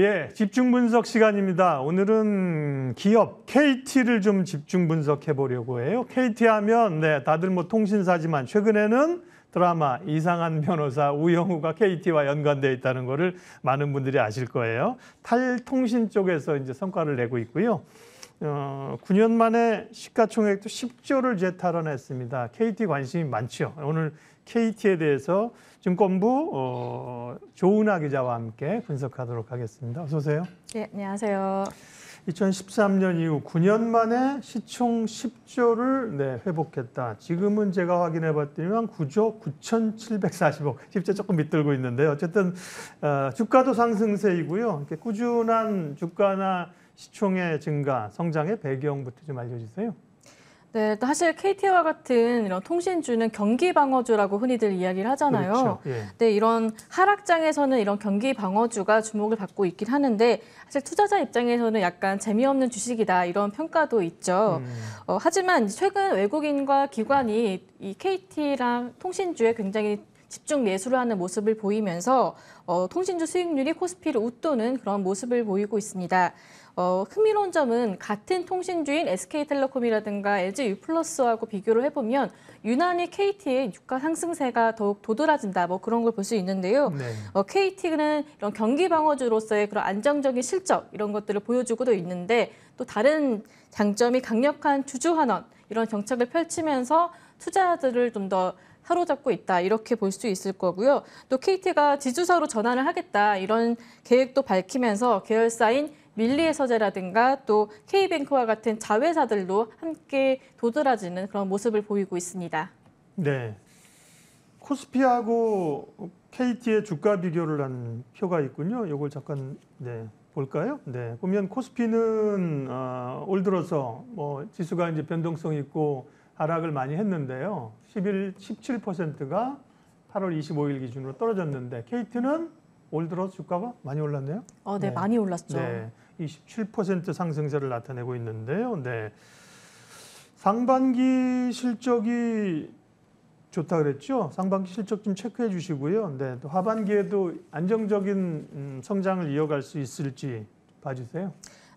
예, 집중 분석 시간입니다. 오늘은 기업 KT를 좀 집중 분석해 보려고 해요. KT 하면 네, 다들 뭐 통신사지만 최근에는 드라마 이상한 변호사 우영우가 KT와 연관되어 있다는 거를 많은 분들이 아실 거예요. 탈통신 쪽에서 이제 성과를 내고 있고요. 어, 9년 만에 시가총액도 10조를 재탈환했습니다. KT 관심이 많죠. 오늘 KT에 대해서 증권부 어, 조은하 기자와 함께 분석하도록 하겠습니다. 어서 오세요. 네, 안녕하세요. 2013년 이후 9년 만에 시총 10조를 네, 회복했다. 지금은 제가 확인해 봤더니만 9조 9,740억, 10조 조금 밑들고 있는데 어쨌든 어, 주가도 상승세이고요. 꾸준한 주가나 시총의 증가, 성장의 배경부터 좀 알려주세요. 네, 또 사실 KT와 같은 이런 통신주는 경기 방어주라고 흔히들 이야기를 하잖아요. 그렇죠. 예. 네, 이런 하락장에서는 이런 경기 방어주가 주목을 받고 있긴 하는데 사실 투자자 입장에서는 약간 재미없는 주식이다 이런 평가도 있죠. 음. 어, 하지만 최근 외국인과 기관이 이 KT랑 통신주에 굉장히 집중 매수를 하는 모습을 보이면서 어, 통신주 수익률이 코스피를 웃도는 그런 모습을 보이고 있습니다. 어, 흥미로운 점은 같은 통신주인 SK텔레콤이라든가 LG U+하고 비교를 해보면 유난히 KT의 주가 상승세가 더욱 도드라진다 뭐 그런 걸 볼 수 있는데요. 네. 어, KT는 이런 경기 방어주로서의 그런 안정적인 실적 이런 것들을 보여주고도 있는데 또 다른 장점이 강력한 주주 환원 이런 정책을 펼치면서 투자들을 좀더 사로잡고 있다 이렇게 볼 수 있을 거고요. 또 KT가 지주사로 전환을 하겠다 이런 계획도 밝히면서 계열사인 밀리의 서재라든가 또 K뱅크와 같은 자회사들도 함께 도드라지는 그런 모습을 보이고 있습니다. 네. 코스피하고 KT의 주가 비교를 한 표가 있군요. 이걸 잠깐 네, 볼까요? 네, 보면 코스피는 어, 올 들어서 뭐 지수가 이제 변동성 있고 하락을 많이 했는데요. 11, 17%가 8월 25일 기준으로 떨어졌는데 KT는 올 들어 주가가 많이 올랐네요. 어, 네, 네. 많이 올랐죠. 네, 27% 상승세를 나타내고 있는데요. 네, 상반기 실적이 좋다 그랬죠. 상반기 실적 좀 체크해 주시고요. 네, 또 하반기에도 안정적인 음, 성장을 이어갈 수 있을지 봐주세요.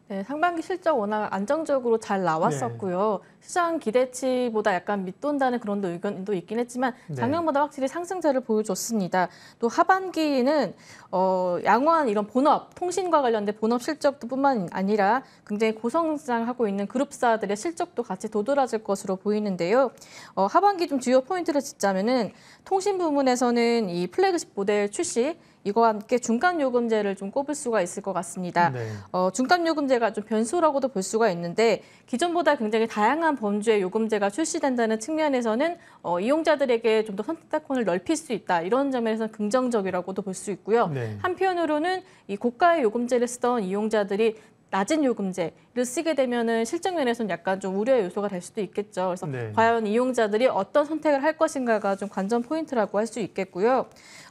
네, 상반기 실적 워낙 안정적으로 잘 나왔었고요. 네. 시장 기대치보다 약간 밑돈다는 그런 의견도 있긴 했지만 작년보다 네. 확실히 상승세를 보여줬습니다. 또하반기는 어, 양호한 이런 본업, 통신과 관련된 본업 실적도 뿐만 아니라 굉장히 고성장하고 있는 그룹사들의 실적도 같이 도드라질 것으로 보이는데요. 어, 하반기 좀 주요 포인트를 짓자면은 통신 부문에서는 이 플래그십 모델 출시 이거와 함께 중간 요금제를 좀 꼽을 수가 있을 것 같습니다. 네. 어, 중간 요금제가 좀 변수라고도 볼 수가 있는데 기존보다 굉장히 다양한 범주의 요금제가 출시된다는 측면에서는 어, 이용자들에게 좀 더 선택권을 넓힐 수 있다 이런 점에서 긍정적이라고도 볼 수 있고요. 네. 한편으로는 이 고가의 요금제를 쓰던 이용자들이 낮은 요금제를 쓰게 되면은 실적 면에서는 약간 좀 우려의 요소가 될 수도 있겠죠. 그래서 네. 과연 이용자들이 어떤 선택을 할 것인가가 좀 관전 포인트라고 할 수 있겠고요.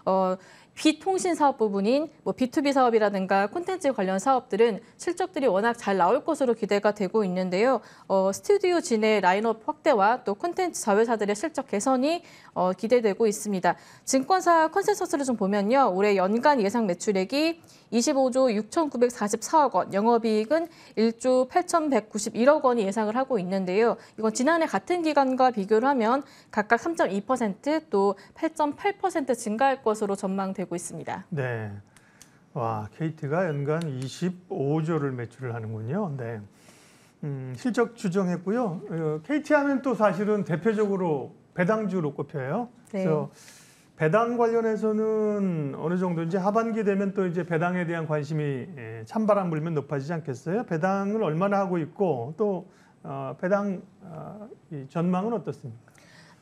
어, 비통신 사업 부분인 뭐 B2B 사업이라든가 콘텐츠 관련 사업들은 실적들이 워낙 잘 나올 것으로 기대가 되고 있는데요. 어, 스튜디오 진의 라인업 확대와 또 콘텐츠 자회사들의 실적 개선이 어, 기대되고 있습니다. 증권사 컨센서스를 좀 보면요. 올해 연간 예상 매출액이 25조 6,944억 원, 영업이익은 1조 8,191억 원이 예상을 하고 있는데요. 이건 지난해 같은 기간과 비교를 하면 각각 3.2%또 8.8% 증가할 것으로 전망됩니 되고 있습니다. 네. 와, KT가 연간 25조를 매출을 하는군요. 네. 음, 실적 추정했고요. KT 어, 하면 또 사실은 대표적으로 배당주로 꼽혀요. 네. 그래서 배당 관련해서는 어느 정도인지 하반기 되면 또 이제 배당에 대한 관심이 예, 찬바람 불면 높아지지 않겠어요? 배당을 얼마나 하고 있고 또 어, 배당 어, 전망은 어떻습니까?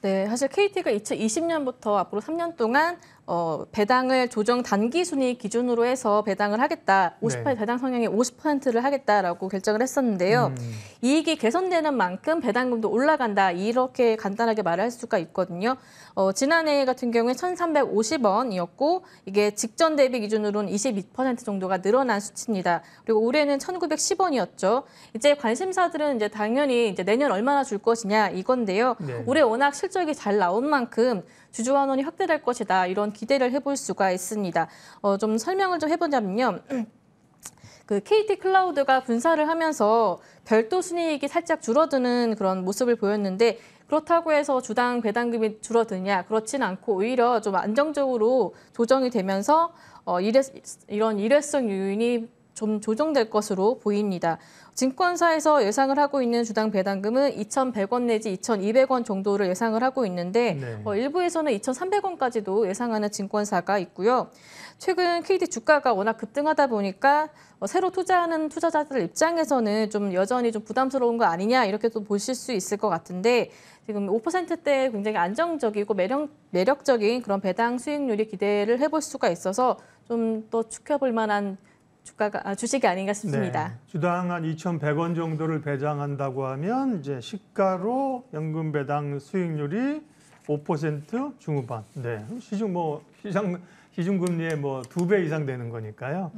네, 사실 KT가 2020년부터 앞으로 3년 동안 어, 배당을 조정 단기 순위 기준으로 해서 배당을 하겠다. 50% 네. 배당 성향의 50%를 하겠다라고 결정을 했었는데요. 음. 이익이 개선되는 만큼 배당금도 올라간다. 이렇게 간단하게 말할 수가 있거든요. 어, 지난해 같은 경우에 1,350원이었고 이게 직전 대비 기준으로는 22% 정도가 늘어난 수치입니다. 그리고 올해는 1,910원이었죠. 이제 관심사들은 이제 당연히 이제 내년 얼마나 줄 것이냐 이건데요. 네. 올해 워낙 실적이 잘 나온 만큼 주주환원이 확대될 것이다. 이런 기대를 해볼 수가 있습니다. 어, 좀 설명을 좀 해보자면요. 그 KT 클라우드가 분사를 하면서 별도 순이익이 살짝 줄어드는 그런 모습을 보였는데 그렇다고 해서 주당 배당금이 줄어드냐 그렇진 않고 오히려 좀 안정적으로 조정이 되면서 어, 이래, 이런 일회성 유인이 좀 조정될 것으로 보입니다. 증권사에서 예상을 하고 있는 주당 배당금은 2,100원 내지 2,200원 정도를 예상을 하고 있는데 네. 어, 일부에서는 2,300원까지도 예상하는 증권사가 있고요. 최근 KT 주가가 워낙 급등하다 보니까 어, 새로 투자하는 투자자들 입장에서는 좀 여전히 좀 부담스러운 거 아니냐 이렇게 또 보실 수 있을 것 같은데 지금 5%대 굉장히 안정적이고 매력, 매력적인 그런 배당 수익률이 기대를 해볼 수가 있어서 좀더 지켜볼 만한 주가가 아, 주식이 아닌가 싶습니다. 네, 주당 한 2,100원 정도를 배당한다고 하면 이제 시가로 연금 배당 수익률이 5% 중후반. 네, 시중 뭐 시장 시중 금리의 뭐두 배 이상 되는 거니까요.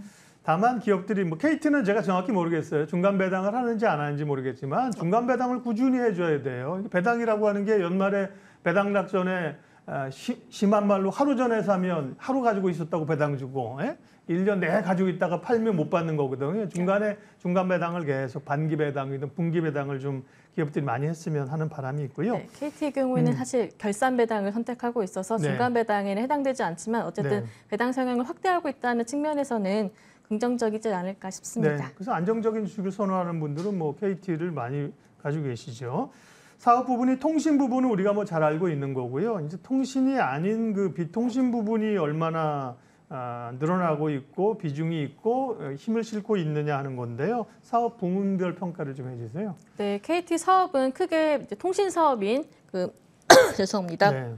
다만 기업들이 뭐 KT는 제가 정확히 모르겠어요. 중간 배당을 하는지 안 하는지 모르겠지만 중간 배당을 꾸준히 해줘야 돼요. 배당이라고 하는 게 연말에 배당락 전에 아, 심한 말로 하루 전에 사면 하루 가지고 있었다고 배당 주고 예? 1년 내에 가지고 있다가 팔면 못 받는 거거든요. 예, 중간에 중간 배당을 계속 반기 배당이든 분기 배당을 좀 기업들이 많이 했으면 하는 바람이 있고요. 네, KT의 경우에는 음. 사실 결산 배당을 선택하고 있어서 네. 중간 네. 배당에는 해당되지 않지만 어쨌든 네. 배당 성향을 확대하고 있다는 측면에서는 긍정적이지 않을까 싶습니다. 네, 그래서 안정적인 주식을 선호하는 분들은 뭐 KT를 많이 가지고 계시죠. 사업 부분이 통신 부분은 우리가 뭐 잘 알고 있는 거고요. 이제 통신이 아닌 그 비통신 부분이 얼마나 아, 늘어나고 있고 비중이 있고 어, 힘을 싣고 있느냐 하는 건데요. 사업 부문별 평가를 좀 해주세요. 네, KT 사업은 크게 통신 사업인 그 죄송합니다. 네.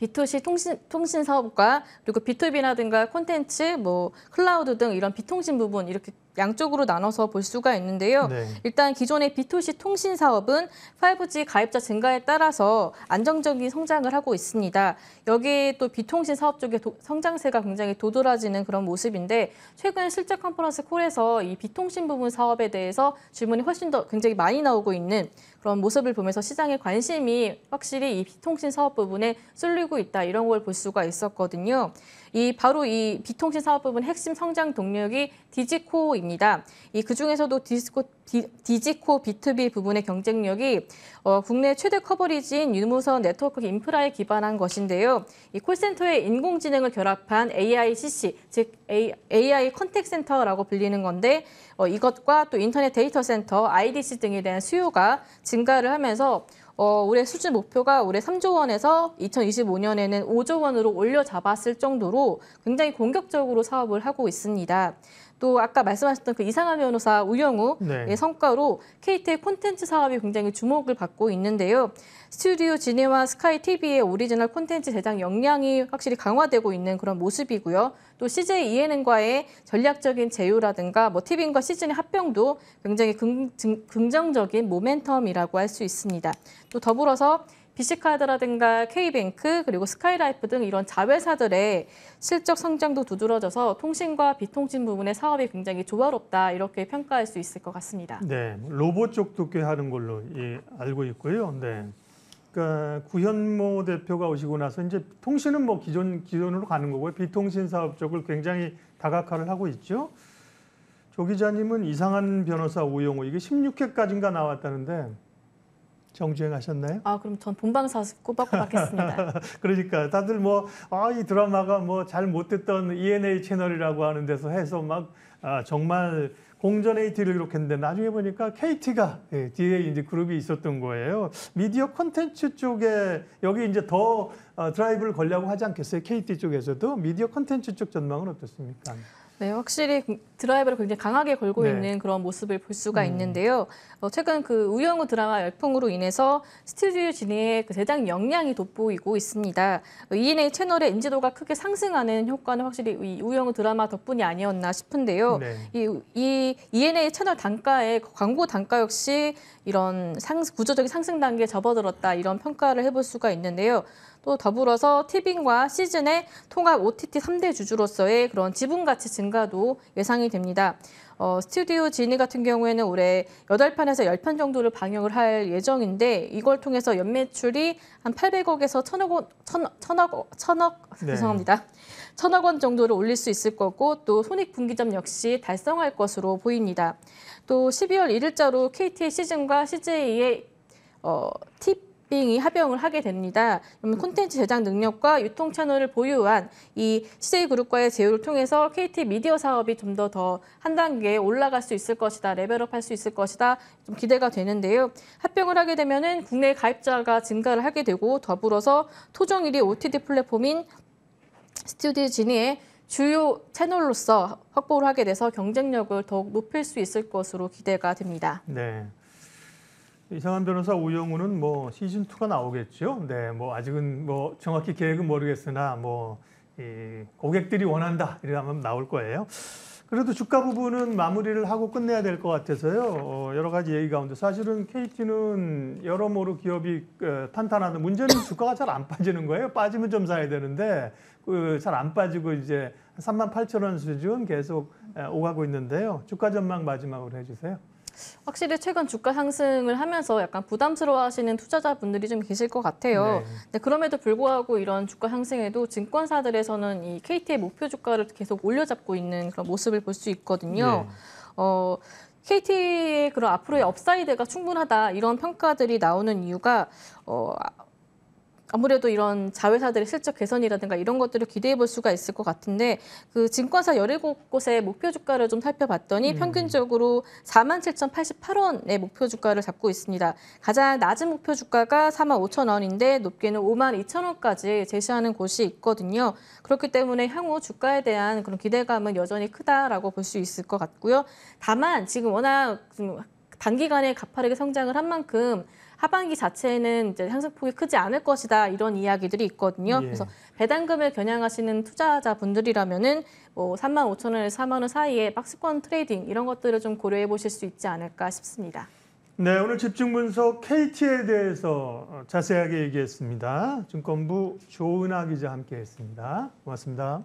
B2C 통신, 통신 사업과 그리고 B2B라든가 콘텐츠, 뭐 클라우드 등 이런 비통신 부분 이렇게 양쪽으로 나눠서 볼 수가 있는데요. 네. 일단 기존의 B2C 통신 사업은 5G 가입자 증가에 따라서 안정적인 성장을 하고 있습니다. 여기에 또 비통신 사업 쪽의 도, 성장세가 굉장히 도드라지는 그런 모습인데 최근 실적 컨퍼런스 콜에서 이 비통신 부분 사업에 대해서 질문이 훨씬 더 굉장히 많이 나오고 있는 그런 모습을 보면서 시장의 관심이 확실히 이 비통신 사업 부분에 쏠리고 있다 이런 걸 볼 수가 있었거든요. 이 바로 이 비통신 사업 부분 핵심 성장 동력이 디지코입니다. 이 그중에서도 디스코, 디, 지코 B2B 부분의 경쟁력이 어, 국내 최대 커버리지인 유무선 네트워크 인프라에 기반한 것인데요. 이 콜센터의 인공지능을 결합한 AICC, 즉 AI 컨택 센터라고 불리는 건데 어, 이것과 또 인터넷 데이터 센터, IDC 등에 대한 수요가 증가를 하면서 어, 올해 수준 목표가 올해 3조 원에서 2025년에는 5조 원으로 올려 잡았을 정도로 굉장히 공격적으로 사업을 하고 있습니다. 또 아까 말씀하셨던 그 이상한 변호사 우영우의 네. 성과로 KT의 콘텐츠 사업이 굉장히 주목을 받고 있는데요. 스튜디오 진해와 스카이 TV의 오리지널 콘텐츠 대장 역량이 확실히 강화되고 있는 그런 모습이고요. 또 CJ ENN과의 전략적인 제휴라든가 뭐 티빙과 시즌의 합병도 굉장히 긍, 긍정적인 모멘텀이라고 할 수 있습니다. 또 더불어서 BC카드라든가 K뱅크 그리고 스카이라이프 등 이런 자회사들의 실적 성장도 두드러져서 통신과 비통신 부분의 사업이 굉장히 조화롭다 이렇게 평가할 수 있을 것 같습니다. 네, 로봇 쪽도 꽤 하는 걸로 예, 알고 있고요. 네. 그러니까 구현모 대표가 오시고 나서 이제 통신은 뭐 기존 기존으로 가는 거고요. 비통신 사업 쪽을 굉장히 다각화를 하고 있죠. 조 기자님은 이상한 변호사 우영호 이게 16회까지인가 나왔다는데 정주행하셨나요? 아 그럼 전 본방사수 꼬박꼬박 했습니다. 그러니까 다들 뭐 아 이 드라마가 뭐 잘 못됐던 ENA 채널이라고 하는 데서 해서 막 아, 정말 공전 AT를 이렇게 했는데 나중에 보니까 KT가 예, 뒤에 이제 그룹이 있었던 거예요. 미디어 컨텐츠 쪽에 여기 이제 더 어, 드라이브를 걸려고 하지 않겠어요? KT 쪽에서도 미디어 컨텐츠 쪽 전망은 어떻습니까? 네, 확실히 그 드라이브를 굉장히 강하게 걸고 네. 있는 그런 모습을 볼 수가 음. 있는데요. 어, 최근 그 우영우 드라마 열풍으로 인해서 스튜디오 진의 그 대장 역량이 돋보이고 있습니다. ENA 어, 채널의 인지도가 크게 상승하는 효과는 확실히 이 우영우 드라마 덕분이 아니었나 싶은데요. 네. 이, 이 ENA 채널 단가의 광고 단가 역시 이런 상, 구조적인 상승 단계에 접어들었다 이런 평가를 해볼 수가 있는데요. 또 더불어서 티빙과 시즌의 통합 OTT 3대 주주로서의 그런 지분 가치 증가도 예상이 됩니다. 어, 스튜디오 지니 같은 경우에는 올해 8편에서 10편 정도를 방영을 할 예정인데 이걸 통해서 연매출이 한 800억에서 1000억 원, 1000, 1000억, 1000억 네. 죄송합니다. 1000억 원 정도를 올릴 수 있을 거고 또 손익분기점 역시 달성할 것으로 보입니다. 또 12월 1일자로 KT의 시즌과 CJ의 어, 팁 빙이 합병을 하게 됩니다. 그러면 콘텐츠 제작 능력과 유통 채널을 보유한 이 CJ그룹과의 제휴를 통해서 KT 미디어 사업이 좀 더 더 한 단계 올라갈 수 있을 것이다, 레벨업할 수 있을 것이다 좀 기대가 되는데요. 합병을 하게 되면은 국내 가입자가 증가를 하게 되고 더불어서 토종 1위 OTT 플랫폼인 스튜디오 지니의 주요 채널로서 확보를 하게 돼서 경쟁력을 더욱 높일 수 있을 것으로 기대가 됩니다. 네. 이상한 변호사 우영우는 뭐 시즌 2가 나오겠죠. 네, 뭐 아직은 뭐 정확히 계획은 모르겠으나 뭐 이 고객들이 원한다 이러면 나올 거예요. 그래도 주가 부분은 마무리를 하고 끝내야 될 것 같아서요. 어, 여러 가지 얘기 가운데 사실은 KT는 여러모로 기업이 어, 탄탄한다 문제는 주가가 잘 안 빠지는 거예요. 빠지면 좀 사야 되는데 그 잘 안 빠지고 이제 3만 8천 원 수준 계속 오가고 있는데요. 주가 전망 마지막으로 해주세요. 확실히 최근 주가 상승을 하면서 약간 부담스러워하시는 투자자분들이 좀 계실 것 같아요. 네. 네 그럼에도 불구하고 이런 주가 상승에도 증권사들에서는 이 KT의 목표 주가를 계속 올려잡고 있는 그런 모습을 볼 수 있거든요. 네. 어, KT의 그런 앞으로의 업사이드가 충분하다 이런 평가들이 나오는 이유가 어, 아무래도 이런 자회사들의 실적 개선이라든가 이런 것들을 기대해 볼 수가 있을 것 같은데 그 증권사 1 7 곳의 목표 주가를 좀 살펴봤더니 음. 평균적으로 47,088원의 목표 주가를 잡고 있습니다. 가장 낮은 목표 주가가 45,000원인데 높게는 52,000원까지 제시하는 곳이 있거든요. 그렇기 때문에 향후 주가에 대한 그런 기대감은 여전히 크다라고 볼 수 있을 것 같고요. 다만 지금 워낙 단기간에 가파르게 성장을 한 만큼 하반기 자체는 이제 상승폭이 크지 않을 것이다 이런 이야기들이 있거든요. 예. 그래서 배당금을 겨냥하시는 투자자분들이라면은 뭐 3만 5천 원에서 4만 원 사이에 박스권 트레이딩 이런 것들을 좀 고려해 보실 수 있지 않을까 싶습니다. 네, 오늘 집중 분석 KT에 대해서 어, 자세하게 얘기했습니다. 증권부 조은하 기자 함께했습니다. 고맙습니다.